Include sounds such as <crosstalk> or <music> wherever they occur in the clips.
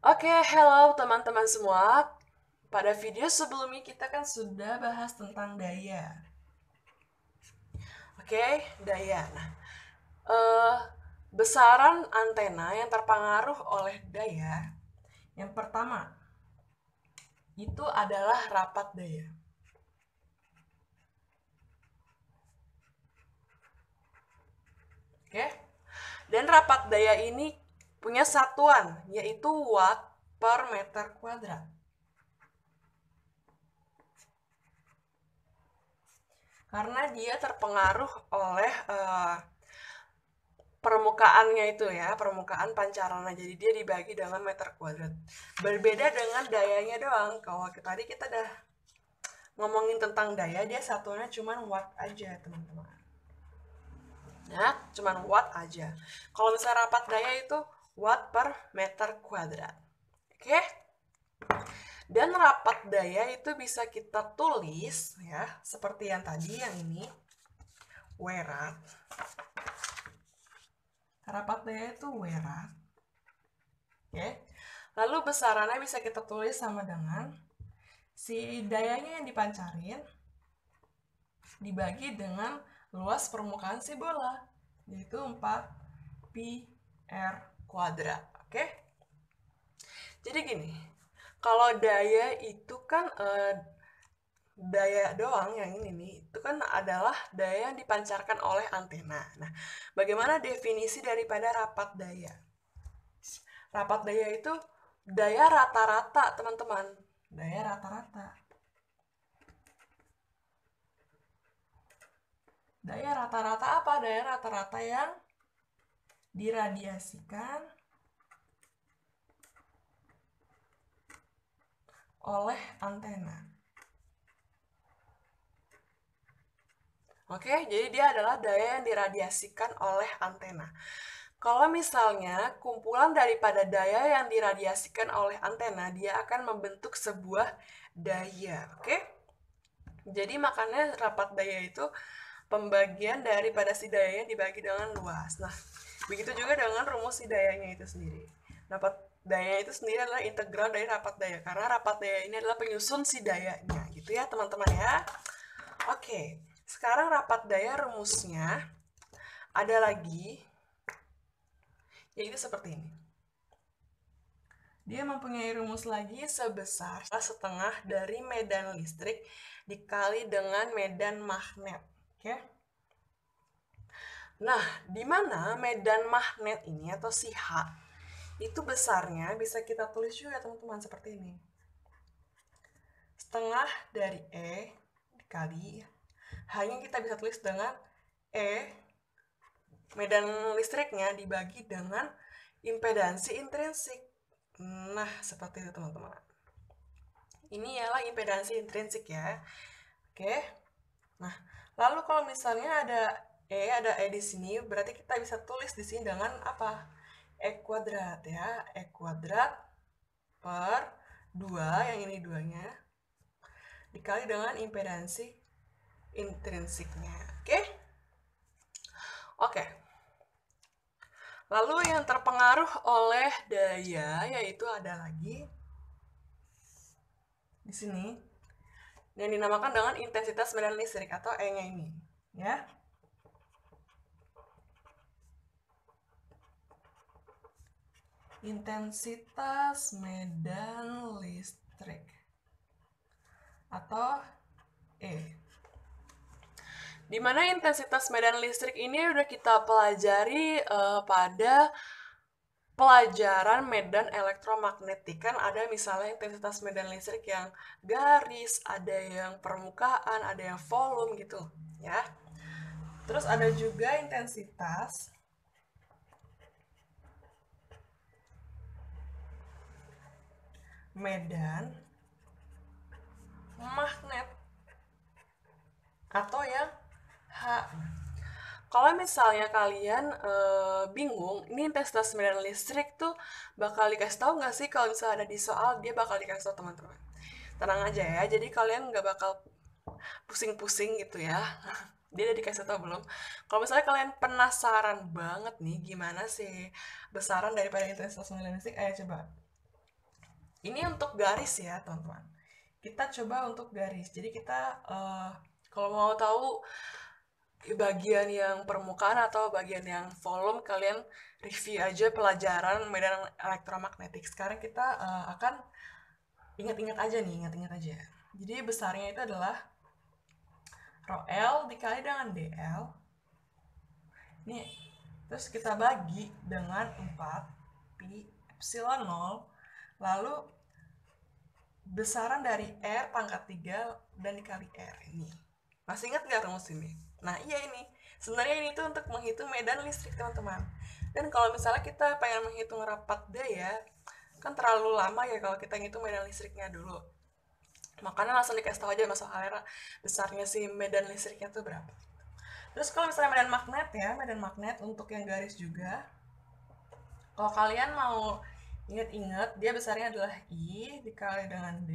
Oke, okay, hello teman-teman semua. Pada video sebelumnya kita kan sudah bahas tentang daya. Oke, okay, daya. Nah, uh, besaran antena yang terpengaruh oleh daya yang pertama itu adalah rapat daya. Oke. Okay? Dan rapat daya ini punya satuan yaitu watt per meter kuadrat. Karena dia terpengaruh oleh uh, permukaannya itu ya, permukaan pancarannya Jadi dia dibagi dengan meter kuadrat. Berbeda dengan dayanya doang. Kalau tadi kita udah ngomongin tentang daya, dia satunya cuma watt aja, teman-teman. ya cuma watt aja. Kalau misalnya rapat daya itu watt per meter kuadrat. Oke? Dan rapat daya itu bisa kita tulis ya, seperti yang tadi yang ini. Werat. Rapat daya itu werat. Oke. Lalu besarannya bisa kita tulis sama dengan si dayanya yang dipancarin dibagi dengan luas permukaan si bola yaitu 4 pi r kuadrat. Oke? Okay? Jadi gini, kalau daya itu kan eh, daya doang yang ini nih, itu kan adalah daya yang dipancarkan oleh antena. Nah, bagaimana definisi daripada rapat daya? Rapat daya itu daya rata-rata, teman-teman. Daya rata-rata. Daya rata-rata apa? Daya rata-rata yang diradiasikan oleh antena. Oke, jadi dia adalah daya yang diradiasikan oleh antena. Kalau misalnya kumpulan daripada daya yang diradiasikan oleh antena, dia akan membentuk sebuah daya, oke? Jadi makanya rapat daya itu pembagian daripada si yang dibagi dengan luas. Nah, Begitu juga dengan rumus hidayahnya itu sendiri. Rapat daya itu sendiri adalah integral dari rapat daya karena rapat daya ini adalah penyusun si dayanya gitu ya teman-teman ya. Oke, sekarang rapat daya rumusnya ada lagi yaitu seperti ini. Dia mempunyai rumus lagi sebesar setengah dari medan listrik dikali dengan medan magnet. Oke. Nah, di mana medan magnet ini atau si H itu besarnya bisa kita tulis juga ya, teman-teman seperti ini. Setengah dari E dikali hanya kita bisa tulis dengan E medan listriknya dibagi dengan impedansi intrinsik. Nah, seperti itu teman-teman. Ini ialah impedansi intrinsik ya. Oke. Nah, lalu kalau misalnya ada E ada E di sini, berarti kita bisa tulis di sini dengan apa? E kuadrat ya, E kuadrat per 2, yang ini duanya, dikali dengan impedansi intrinsiknya, oke? Okay? Oke. Lalu yang terpengaruh oleh daya, yaitu ada lagi di sini, yang dinamakan dengan intensitas medan listrik atau E-nya ini, ya. intensitas medan listrik atau E. Dimana intensitas medan listrik ini udah kita pelajari uh, pada pelajaran medan elektromagnetik kan ada misalnya intensitas medan listrik yang garis, ada yang permukaan, ada yang volume gitu ya. Terus ada juga intensitas medan magnet atau ya H. Kalau misalnya kalian e, bingung, ini tes tes medan listrik tuh bakal dikasih tahu nggak sih kalau misalnya ada di soal dia bakal dikasih tahu teman-teman. Tenang aja ya, jadi kalian nggak bakal pusing-pusing gitu ya. <laughs> dia udah dikasih tahu belum? Kalau misalnya kalian penasaran banget nih gimana sih besaran daripada intensitas medan listrik, ayo eh, coba ini untuk garis ya teman-teman kita coba untuk garis jadi kita uh, kalau mau tahu bagian yang permukaan atau bagian yang volume kalian review aja pelajaran medan elektromagnetik sekarang kita uh, akan ingat-ingat aja nih ingat-ingat aja jadi besarnya itu adalah rho L dikali dengan DL ini terus kita bagi dengan 4 pi epsilon 0 Lalu besaran dari R pangkat 3 dan dikali R ini. Masih ingat nggak rumus ini? Nah, iya ini. Sebenarnya ini tuh untuk menghitung medan listrik, teman-teman. Dan kalau misalnya kita pengen menghitung rapat D ya, kan terlalu lama ya kalau kita ngitung medan listriknya dulu. Makanya langsung dikasih tahu aja masalahnya besarnya si medan listriknya tuh berapa. Terus kalau misalnya medan magnet ya, medan magnet untuk yang garis juga. Kalau kalian mau Ingat-ingat, dia besarnya adalah I dikali dengan d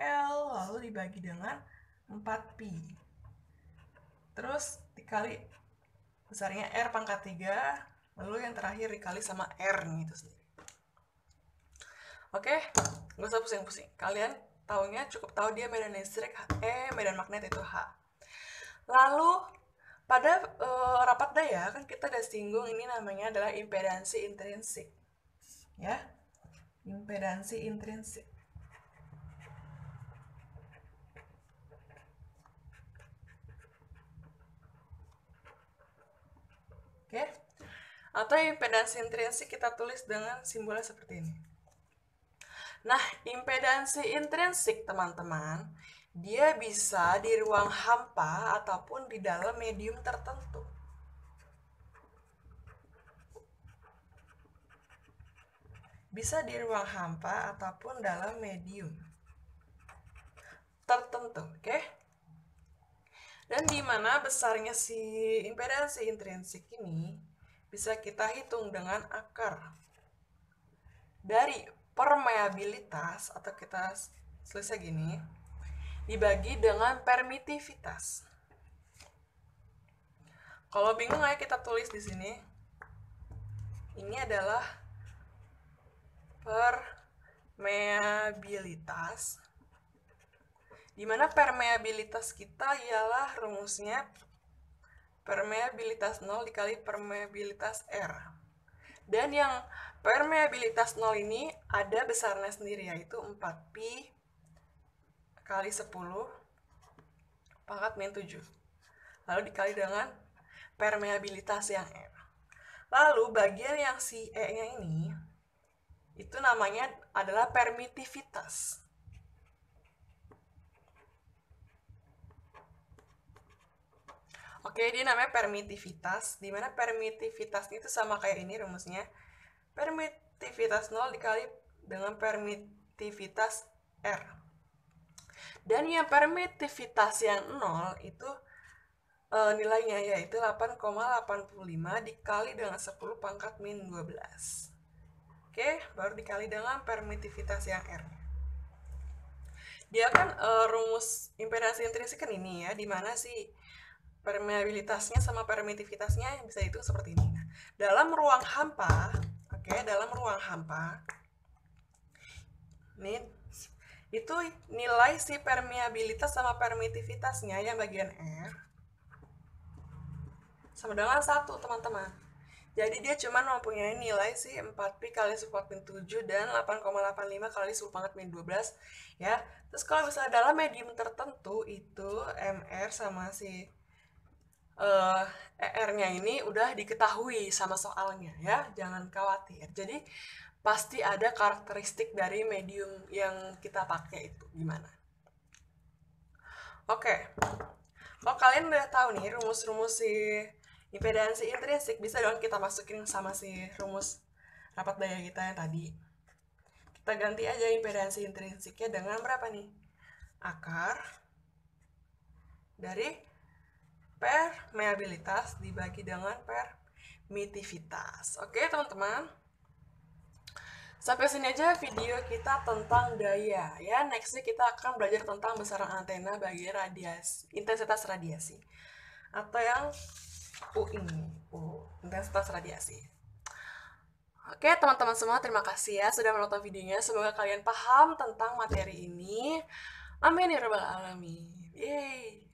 L, lalu dibagi dengan 4 pi Terus dikali besarnya R pangkat 3, lalu yang terakhir dikali sama R gitu sendiri. Oke, gak usah pusing-pusing. Kalian taunya cukup tahu dia medan listrik E, medan magnet itu H. Lalu pada e, rapat daya kan kita udah singgung ini namanya adalah impedansi intrinsik. Ya impedansi intrinsik Oke. Okay? Atau impedansi intrinsik kita tulis dengan simbolnya seperti ini. Nah, impedansi intrinsik, teman-teman, dia bisa di ruang hampa ataupun di dalam medium tertentu. bisa di ruang hampa ataupun dalam medium tertentu, oke? Okay? Dan di mana besarnya si impedansi intrinsik ini bisa kita hitung dengan akar dari permeabilitas atau kita selesai gini dibagi dengan permitivitas. Kalau bingung ya kita tulis di sini. Ini adalah permeabilitas dimana permeabilitas kita ialah rumusnya permeabilitas 0 dikali permeabilitas R dan yang permeabilitas 0 ini ada besarnya sendiri yaitu 4pi kali 10 pangkat min 7 lalu dikali dengan permeabilitas yang R lalu bagian yang si E nya ini itu namanya adalah permitivitas. Oke, dia namanya permitivitas. mana permitivitas itu sama kayak ini rumusnya. Permitivitas 0 dikali dengan permitivitas R. Dan yang permitivitas yang 0 itu e, nilainya yaitu 8,85 dikali dengan 10 pangkat min 12. Oke, baru dikali dengan permitivitas yang R-nya dia kan uh, rumus impedansi intrinsik kan ini ya, di mana sih permeabilitasnya sama permitivitasnya bisa itu seperti ini. Nah, dalam ruang hampa, oke, dalam ruang hampa, ini itu nilai si permeabilitas sama permitivitasnya yang bagian R sama dengan satu teman-teman. Jadi dia cuma mempunyai nilai sih 4P kali support min 7 dan 8,85 kali support min 12 ya. Terus kalau misalnya dalam medium tertentu itu MR sama si uh, eh, ER-nya ini udah diketahui sama soalnya ya. Jangan khawatir. Jadi pasti ada karakteristik dari medium yang kita pakai itu gimana. Oke. Okay. Kalau kalian udah tahu nih rumus-rumus si impedansi intrinsik bisa dong kita masukin sama si rumus rapat daya kita yang tadi kita ganti aja impedansi intrinsiknya dengan berapa nih akar dari permeabilitas dibagi dengan permitivitas oke teman-teman Sampai sini aja video kita tentang daya ya. Nextnya kita akan belajar tentang besaran antena bagi radiasi, intensitas radiasi atau yang UIN U, intensitas radiasi. Oke, teman-teman semua, terima kasih ya sudah menonton videonya. Semoga kalian paham tentang materi ini. Amin ya rabbal alamin. Yeay.